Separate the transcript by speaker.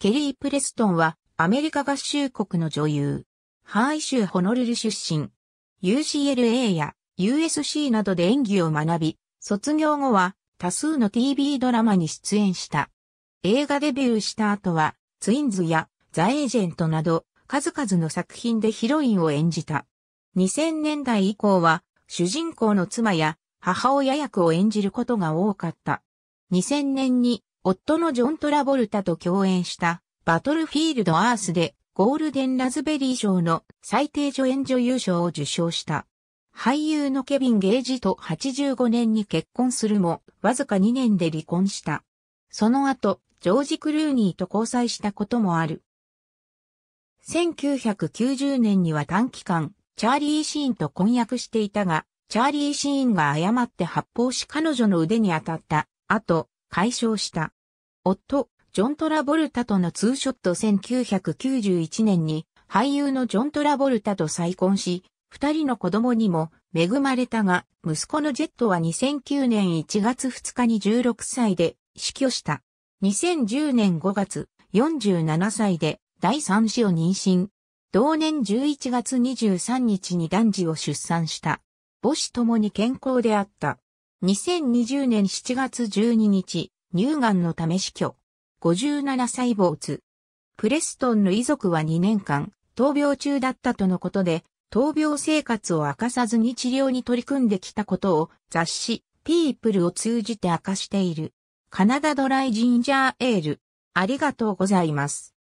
Speaker 1: ケリー・プレストンはアメリカ合衆国の女優。ハーイ州ホノルル出身。UCLA や USC などで演技を学び、卒業後は多数の TV ドラマに出演した。映画デビューした後は、ツインズやザ・エージェントなど数々の作品でヒロインを演じた。2000年代以降は主人公の妻や母親役を演じることが多かった。2000年に夫のジョン・トラボルタと共演したバトルフィールド・アースでゴールデン・ラズベリー賞の最低助演女優賞を受賞した。俳優のケビン・ゲージと85年に結婚するも、わずか2年で離婚した。その後、ジョージ・クルーニーと交際したこともある。1990年には短期間、チャーリー・シーンと婚約していたが、チャーリー・シーンが誤って発砲し彼女の腕に当たった。後、解消した。夫、ジョン・トラボルタとのツーショット1991年に俳優のジョン・トラボルタと再婚し、二人の子供にも恵まれたが、息子のジェットは2009年1月2日に16歳で死去した。2010年5月、47歳で第三子を妊娠。同年11月23日に男児を出産した。母子ともに健康であった。2020年7月12日、乳がんのため死去。57歳没。プレストンの遺族は2年間、闘病中だったとのことで、闘病生活を明かさずに治療に取り組んできたことを雑誌、ピープルを通じて明かしている。カナダドライジンジャーエール。ありがとうござい
Speaker 2: ます。